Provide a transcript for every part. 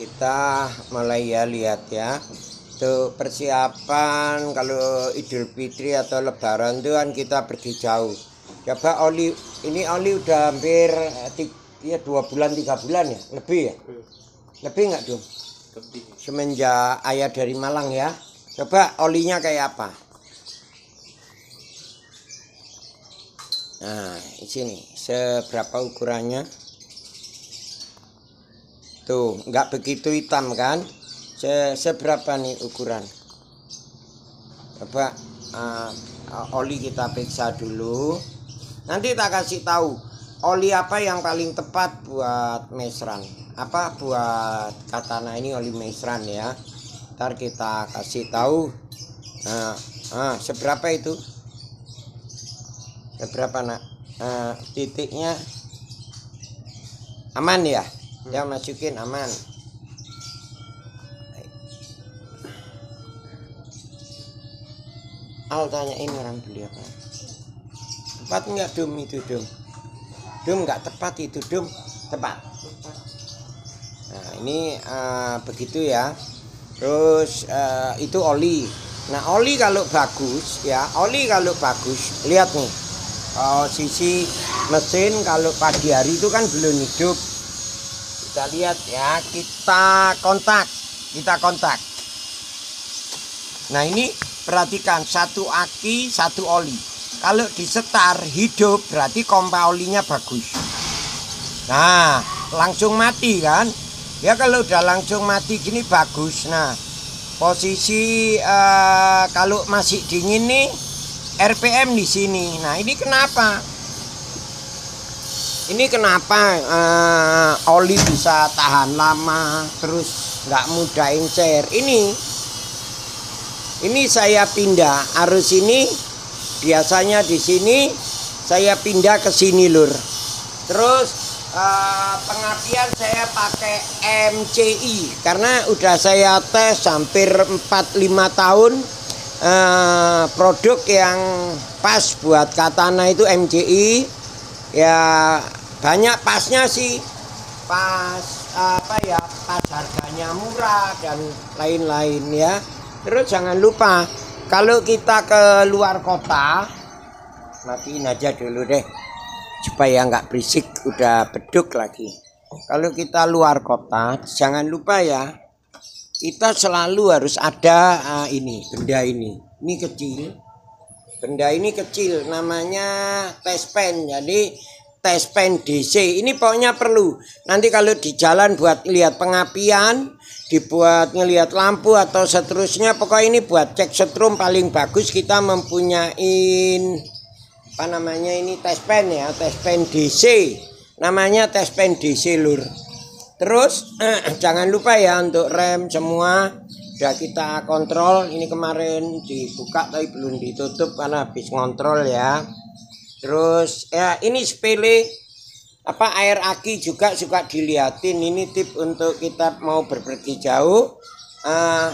kita ya lihat ya itu persiapan kalau Idul Fitri atau Lebaran itu kan kita pergi jauh coba Oli ini Oli udah hampir eh, ya dua bulan tiga bulan ya lebih ya lebih nggak dong semenjak ayah dari Malang ya coba olinya kayak apa nah di sini seberapa ukurannya tuh nggak begitu hitam kan Se seberapa nih ukuran coba uh, oli kita periksa dulu nanti kita kasih tahu oli apa yang paling tepat buat mesran apa buat katana ini oli mesran ya ntar kita kasih tahu nah, nah seberapa itu seberapa nak nah, titiknya aman ya dia hmm. masukin aman Al ini orang beli apa tepat nggak dum itu dum, dum nggak tepat itu dum tepat nah ini uh, begitu ya terus uh, itu oli nah oli kalau bagus ya oli kalau bagus lihat nih kalau sisi mesin kalau pagi hari itu kan belum hidup kita lihat ya kita kontak kita kontak nah ini perhatikan satu aki satu oli kalau disetar hidup berarti kompa olinya bagus nah langsung mati kan ya kalau udah langsung mati gini bagus nah posisi uh, kalau masih dingin nih RPM di sini nah ini kenapa ini kenapa uh, oli bisa tahan lama terus nggak mudah encer ini ini saya pindah arus ini biasanya di sini saya pindah ke sini lur terus uh, pengapian saya pakai MCI karena udah saya tes hampir 4-5 tahun uh, produk yang pas buat katana itu MCI ya banyak pasnya sih pas apa ya pas harganya murah dan lain-lain ya terus jangan lupa kalau kita ke luar kota matiin aja dulu deh supaya nggak berisik udah beduk lagi kalau kita luar kota jangan lupa ya kita selalu harus ada uh, ini benda ini ini kecil benda ini kecil namanya test pen jadi tes pen DC ini pokoknya perlu nanti kalau di jalan buat lihat pengapian dibuat ngelihat lampu atau seterusnya pokoknya ini buat cek setrum paling bagus kita mempunyai apa namanya ini tes pen ya tes pen DC namanya tes pen DC lur terus eh, jangan lupa ya untuk rem semua sudah kita kontrol ini kemarin dibuka tapi belum ditutup karena habis ngontrol ya terus ya ini sepele apa air aki juga suka dilihatin ini tip untuk kita mau berpergi jauh uh,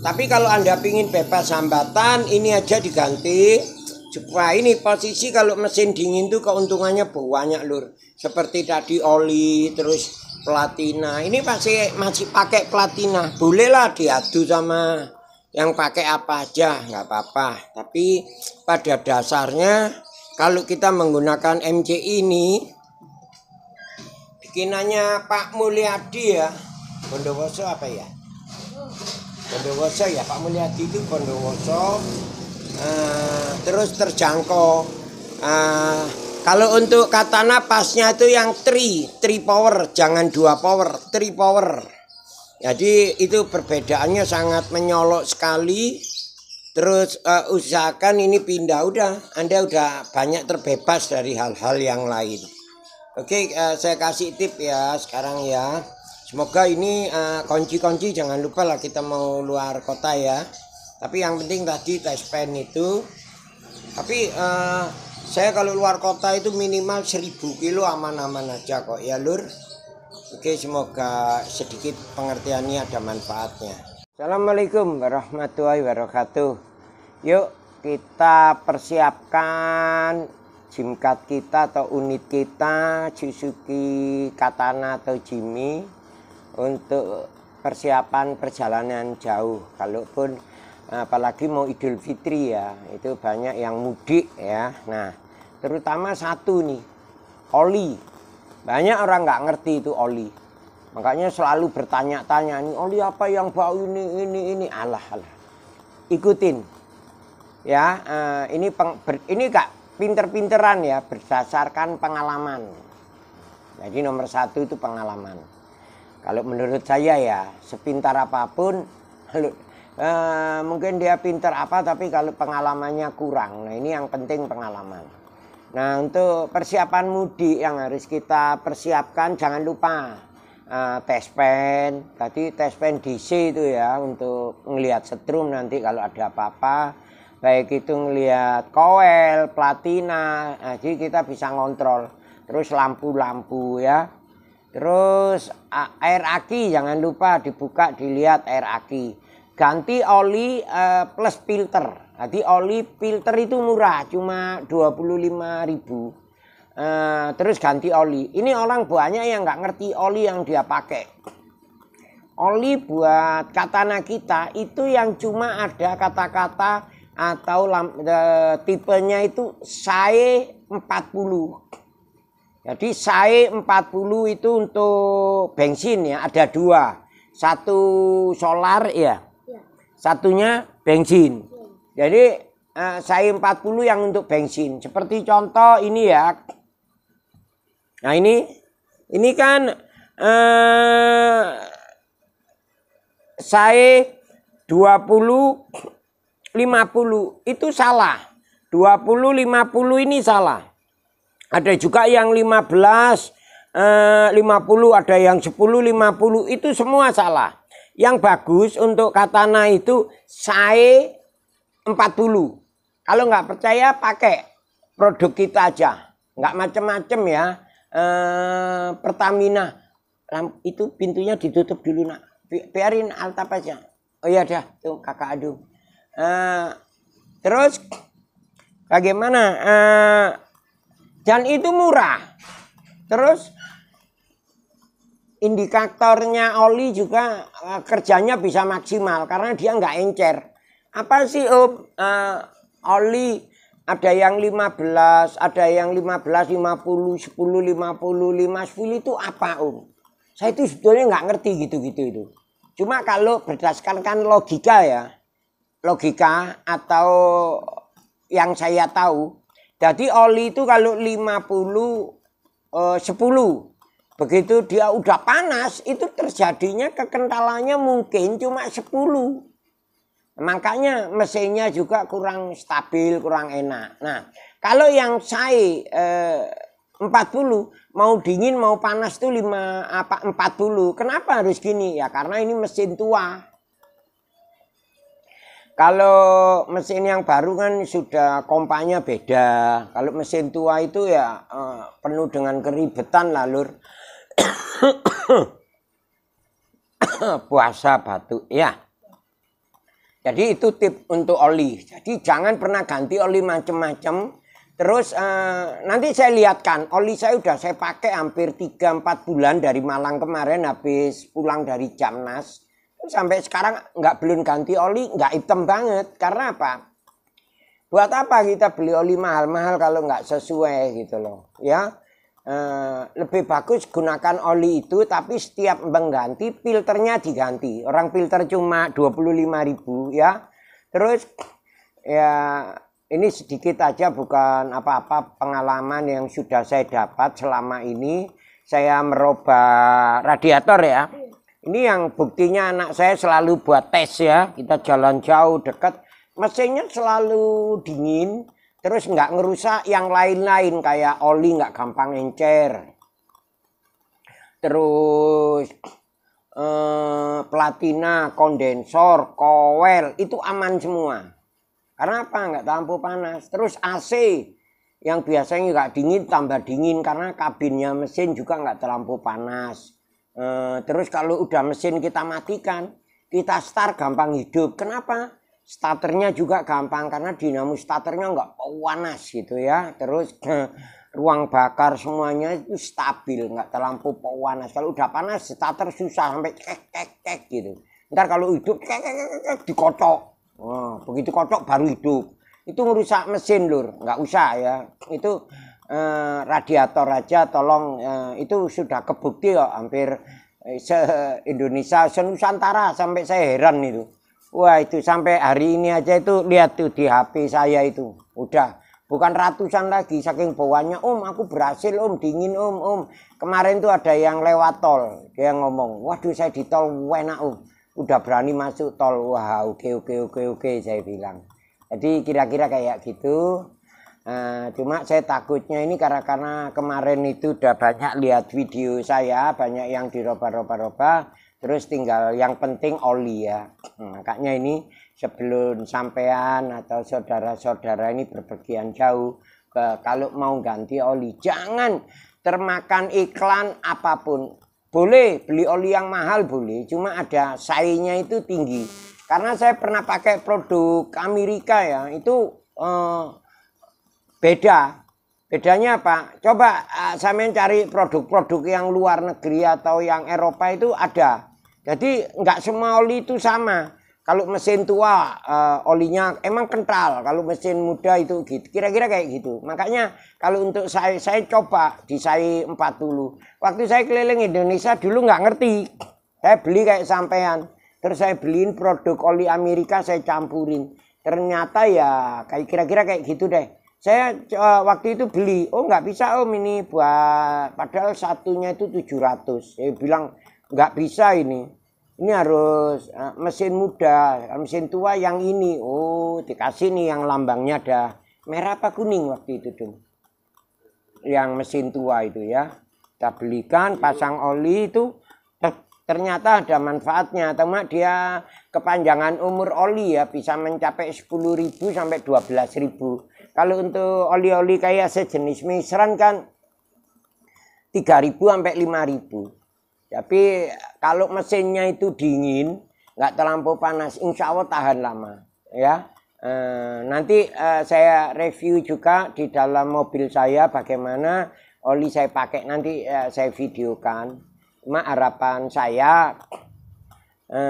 tapi kalau anda pingin bebas hambatan ini aja diganti Coba ini posisi kalau mesin dingin tuh keuntungannya banyak lur seperti tadi oli terus platina ini masih masih pakai platina bolehlah diadu sama yang pakai apa aja nggak apa-apa tapi pada dasarnya kalau kita menggunakan MC ini bikinannya Pak Mulyadi ya Bondowoso apa ya Bondowoso ya Pak Mulyadi itu Bondowoso uh, terus terjangkau uh, kalau untuk katana pasnya itu yang tri tri power jangan dua power tri power jadi itu perbedaannya sangat menyolok sekali Terus uh, usahakan ini pindah udah, Anda udah banyak terbebas dari hal-hal yang lain. Oke, uh, saya kasih tip ya sekarang ya. Semoga ini eh, kunci-kunci uh, jangan lupa lah kita mau luar kota ya. Tapi yang penting tadi test pen itu. Tapi uh, saya kalau luar kota itu minimal 1000 kilo aman-aman aja kok ya lur. Oke, semoga sedikit pengertiannya ada manfaatnya. Assalamualaikum warahmatullahi wabarakatuh. Yuk kita persiapkan jimkat kita atau unit kita Suzuki Katana atau Jimmy untuk persiapan perjalanan jauh. Kalaupun apalagi mau Idul Fitri ya, itu banyak yang mudik ya. Nah, terutama satu nih, oli. Banyak orang nggak ngerti itu oli Makanya selalu bertanya-tanya nih, oh, oli apa yang bau ini ini ini alah alah. Ikutin. Ya, eh, ini peng, ber, ini Kak pinter-pinteran ya berdasarkan pengalaman. Jadi nomor satu itu pengalaman. Kalau menurut saya ya, sepintar apapun, lalu, eh, mungkin dia pinter apa, tapi kalau pengalamannya kurang. Nah ini yang penting pengalaman. Nah untuk persiapan mudik yang harus kita persiapkan, jangan lupa uh, test pen tadi test pen DC itu ya untuk ngelihat setrum nanti kalau ada apa-apa baik itu ngelihat koel platina nah, jadi kita bisa ngontrol terus lampu-lampu ya terus air aki jangan lupa dibuka dilihat air aki ganti oli uh, plus filter jadi oli filter itu murah cuma 25 ribu uh, terus ganti oli. Ini orang banyak yang nggak ngerti oli yang dia pakai. Oli buat katana kita itu yang cuma ada kata-kata atau lam, uh, tipenya itu SAE 40. Jadi SAE 40 itu untuk bensin ya, ada dua. Satu solar ya, satunya bensin. Jadi uh, SAE 40 yang untuk bensin. Seperti contoh ini ya, Nah ini ini kan eh, saya 20 50 itu salah. 20 50 ini salah. Ada juga yang 15 eh, 50 ada yang 10 50 itu semua salah. Yang bagus untuk katana itu saya 40. Kalau nggak percaya pakai produk kita aja. Nggak macem-macem ya Eh, Pertamina itu pintunya ditutup dulu nak biarin altap aja oh iya dah tuh kakak aduh uh, terus bagaimana uh, eh, dan itu murah terus indikatornya oli juga uh, kerjanya bisa maksimal karena dia nggak encer apa sih om oli ada yang 15, ada yang 15, 50, 10, 5, 10 itu apa Om? Saya itu sebetulnya nggak ngerti gitu-gitu itu. Cuma kalau berdasarkan kan logika ya, logika atau yang saya tahu, jadi oli itu kalau 50, eh, 10, begitu dia udah panas itu terjadinya kekentalannya mungkin cuma 10 Makanya mesinnya juga kurang stabil, kurang enak. Nah, kalau yang saya eh, 40 mau dingin mau panas tuh 5 apa 40. Kenapa harus gini? Ya karena ini mesin tua. Kalau mesin yang baru kan sudah kompanya beda. Kalau mesin tua itu ya eh, penuh dengan keribetan lah, Lur. Puasa batu. ya. Jadi itu tip untuk oli. Jadi jangan pernah ganti oli macam-macam. Terus uh, nanti saya lihatkan oli saya udah saya pakai hampir 3-4 bulan dari Malang kemarin habis pulang dari Jamnas. Sampai sekarang nggak belum ganti oli, nggak hitam banget. Karena apa? Buat apa kita beli oli mahal-mahal kalau nggak sesuai gitu loh. Ya, Eh, lebih bagus gunakan oli itu tapi setiap mengganti filternya diganti orang filter cuma 25.000 ya terus ya ini sedikit aja bukan apa-apa pengalaman yang sudah saya dapat selama ini saya merubah radiator ya ini yang buktinya anak saya selalu buat tes ya kita jalan jauh dekat mesinnya selalu dingin Terus nggak ngerusak yang lain-lain kayak oli nggak gampang encer. Terus eh, platina, kondensor, koel itu aman semua. Karena apa? Nggak tampu panas. Terus AC yang biasanya nggak dingin tambah dingin karena kabinnya mesin juga nggak terlampau panas. Eh, terus kalau udah mesin kita matikan, kita start gampang hidup. Kenapa? starternya juga gampang karena dinamo starternya nggak panas gitu ya terus ruang bakar semuanya itu stabil nggak terlampau panas kalau udah panas starter susah sampai kek kek kek gitu ntar kalau hidup kek kek kek kek dikocok oh, begitu kocok baru hidup itu merusak mesin lur nggak usah ya itu eh, radiator aja tolong eh, itu sudah kebukti kok hampir eh, se Indonesia se Nusantara sampai saya heran itu Wah itu sampai hari ini aja itu lihat tuh di HP saya itu udah bukan ratusan lagi saking bawahnya om aku berhasil om dingin om om kemarin tuh ada yang lewat tol dia ngomong waduh saya di tol enak om udah berani masuk tol wah oke okay, oke okay, oke okay, oke saya bilang jadi kira-kira kayak gitu Uh, cuma saya takutnya ini karena karena kemarin itu udah banyak lihat video saya banyak yang diroba-roba-roba terus tinggal yang penting oli ya hmm, makanya ini sebelum sampean atau saudara-saudara ini berpergian jauh ke, kalau mau ganti oli jangan termakan iklan apapun boleh beli oli yang mahal boleh cuma ada saingnya itu tinggi karena saya pernah pakai produk Amerika ya itu eh, beda Bedanya apa? Coba uh, eh, sampean cari produk-produk yang luar negeri atau yang Eropa itu ada. Jadi nggak semua oli itu sama. Kalau mesin tua uh, olinya emang kental, kalau mesin muda itu gitu. Kira-kira kayak gitu. Makanya kalau untuk saya saya coba di saya 40. Waktu saya keliling Indonesia dulu nggak ngerti. Saya beli kayak sampean. Terus saya beliin produk oli Amerika saya campurin. Ternyata ya kayak kira-kira kayak gitu deh saya uh, waktu itu beli oh nggak bisa om ini buat padahal satunya itu 700 saya bilang nggak bisa ini ini harus uh, mesin muda mesin tua yang ini oh dikasih nih yang lambangnya ada merah apa kuning waktu itu dong yang mesin tua itu ya kita belikan pasang oli itu ternyata ada manfaatnya teman. dia kepanjangan umur oli ya bisa mencapai 10.000 sampai 12.000 kalau untuk oli-oli kayak sejenis misran kan 3.000 sampai 5.000. Tapi kalau mesinnya itu dingin, nggak terlampau panas, insya Allah tahan lama. Ya, e, nanti e, saya review juga di dalam mobil saya bagaimana oli saya pakai nanti e, saya videokan. Cuma harapan saya e,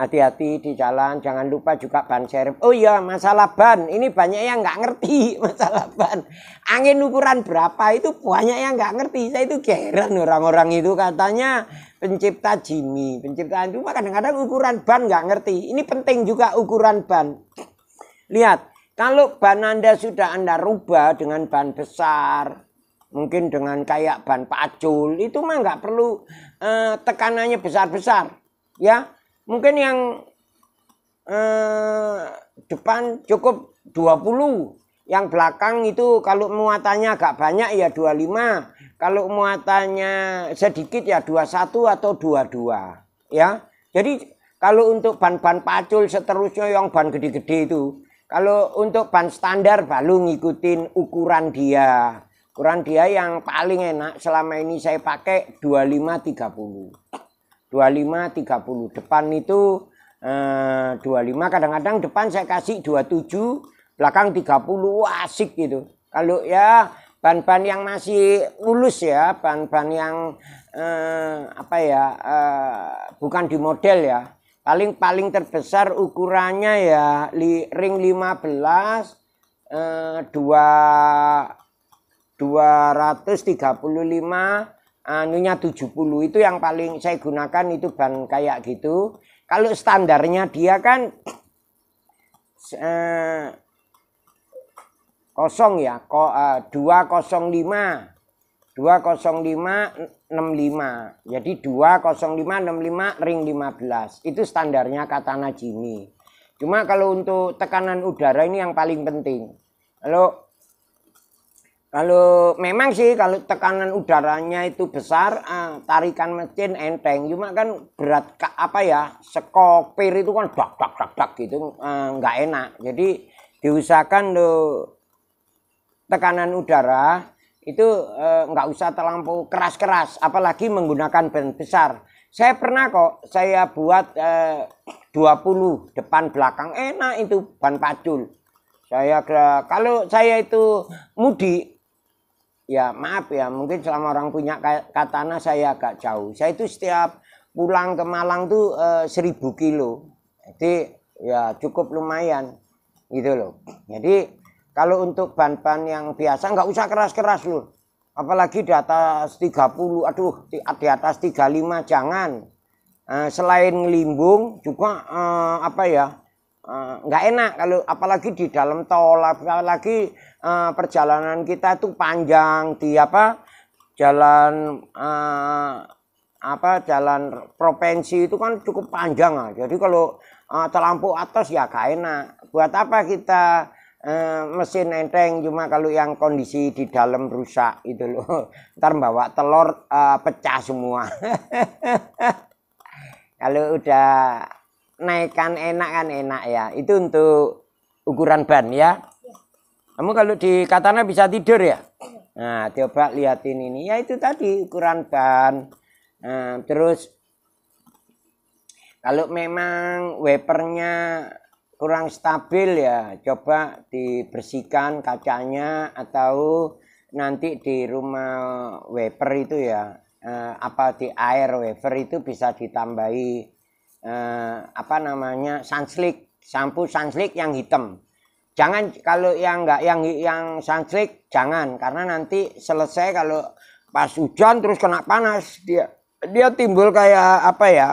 Hati-hati di jalan, jangan lupa juga ban serep. Oh iya, masalah ban. Ini banyak yang nggak ngerti masalah ban. Angin ukuran berapa itu banyak yang nggak ngerti. Saya itu geran orang-orang itu katanya pencipta Jimmy. Pencipta itu kadang-kadang ukuran ban nggak ngerti. Ini penting juga ukuran ban. Lihat, kalau ban Anda sudah Anda rubah dengan ban besar, mungkin dengan kayak ban pacul, itu mah nggak perlu eh, tekanannya besar-besar. Ya, mungkin yang eh, depan cukup 20 yang belakang itu kalau muatannya agak banyak ya 25 kalau muatannya sedikit ya 21 atau 22 ya jadi kalau untuk ban-ban pacul seterusnya yang ban gede-gede itu kalau untuk ban standar baru ngikutin ukuran dia ukuran dia yang paling enak selama ini saya pakai 25 30 25 30 depan itu eh, 25 kadang-kadang depan saya kasih 27 belakang 30 wah asik gitu kalau ya ban-ban yang masih lulus ya ban-ban yang eh, apa ya eh, bukan di model ya paling paling terbesar ukurannya ya li, ring 15 eh, 2 235 anunya 70 itu yang paling saya gunakan itu ban kayak gitu. Kalau standarnya dia kan eh, kosong ya, ko, eh, 205. 205 65. Jadi 205 65 ring 15. Itu standarnya katana Jimmy. Cuma kalau untuk tekanan udara ini yang paling penting. Kalau kalau memang sih kalau tekanan udaranya itu besar, eh, tarikan mesin enteng. Cuma kan berat apa ya, sekopir itu kan dak dak dak dak gitu eh, nggak eh, enak. Jadi diusahakan tuh tekanan udara itu eh, usah terlampau keras-keras, apalagi menggunakan ban besar. Saya pernah kok saya buat eh, 20 depan belakang enak itu ban pacul saya kalau saya itu mudik ya maaf ya mungkin selama orang punya katana saya agak jauh saya itu setiap pulang ke Malang tuh eh, seribu kilo jadi ya cukup lumayan gitu loh jadi kalau untuk ban-ban yang biasa nggak usah keras-keras loh apalagi di atas 30 aduh di, di atas 35 jangan eh, selain ngelimbung juga eh, apa ya Eh, nggak uh, enak kalau apalagi di dalam tol apalagi uh, perjalanan kita itu panjang di apa jalan uh, apa jalan provinsi itu kan cukup panjang lah. jadi kalau uh, terlampau atas ya gak enak buat apa kita uh, mesin enteng cuma kalau yang kondisi di dalam rusak itu loh ntar bawa telur uh, pecah semua kalau udah naikkan enak kan enak ya. Itu untuk ukuran ban ya. Kamu kalau di katana bisa tidur ya. Nah, coba lihatin ini. Ya itu tadi ukuran ban. Nah, terus kalau memang wipernya kurang stabil ya coba dibersihkan kacanya atau nanti di rumah wiper itu ya eh, apa di air wiper itu bisa ditambahi eh, apa namanya sanslik sampo sanslik yang hitam jangan kalau yang enggak yang yang sanslik jangan karena nanti selesai kalau pas hujan terus kena panas dia dia timbul kayak apa ya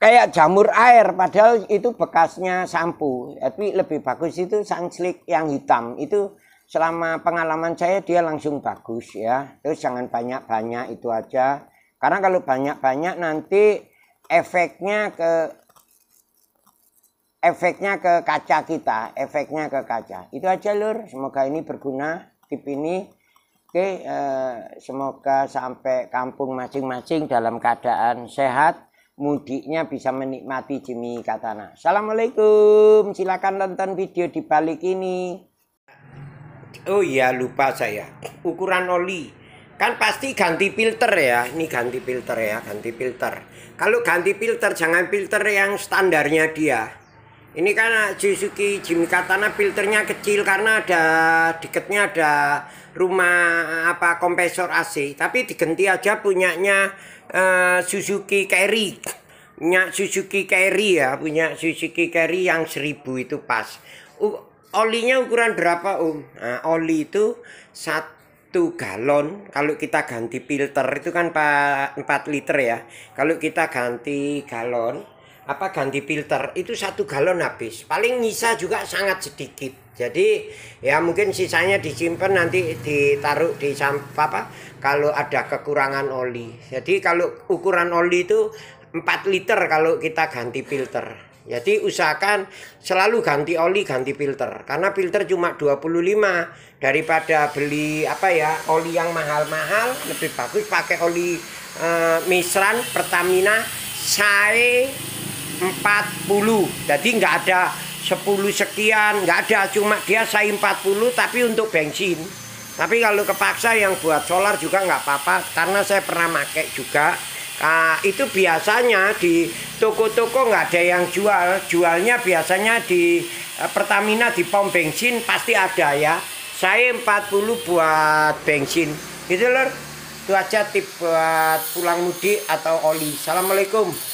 kayak jamur air padahal itu bekasnya sampo tapi lebih bagus itu sanslik yang hitam itu selama pengalaman saya dia langsung bagus ya terus jangan banyak-banyak itu aja karena kalau banyak-banyak nanti efeknya ke efeknya ke kaca kita, efeknya ke kaca. Itu aja lur, semoga ini berguna tip ini. Oke, eh, semoga sampai kampung masing-masing dalam keadaan sehat, mudiknya bisa menikmati Jimmy Katana. Assalamualaikum, silakan nonton video di balik ini. Oh iya, lupa saya. Ukuran oli kan pasti ganti filter ya ini ganti filter ya ganti filter kalau ganti filter jangan filter yang standarnya dia ini kan Suzuki Jimmy Katana filternya kecil karena ada deketnya ada rumah apa kompresor AC tapi diganti aja punyanya uh, Suzuki Carry punya Suzuki Carry ya punya Suzuki Carry yang seribu itu pas U olinya ukuran berapa Om? Um? Nah, oli itu satu satu galon kalau kita ganti filter itu kan 4 liter ya kalau kita ganti galon apa ganti filter itu satu galon habis paling nyisa juga sangat sedikit jadi ya mungkin sisanya disimpan nanti ditaruh di sampah apa kalau ada kekurangan oli jadi kalau ukuran oli itu 4 liter kalau kita ganti filter jadi usahakan selalu ganti oli, ganti filter. Karena filter cuma 25 daripada beli apa ya, oli yang mahal-mahal lebih bagus pakai oli e, eh, Misran Pertamina SAE 40. Jadi nggak ada 10 sekian, nggak ada cuma dia SAE 40 tapi untuk bensin. Tapi kalau kepaksa yang buat solar juga nggak apa-apa karena saya pernah pakai juga Nah, itu biasanya di toko-toko nggak ada yang jual. Jualnya biasanya di eh, Pertamina di pom bensin pasti ada ya. Saya 40 buat bensin. Gitu lor. Itu aja tip buat pulang mudik atau oli. Assalamualaikum.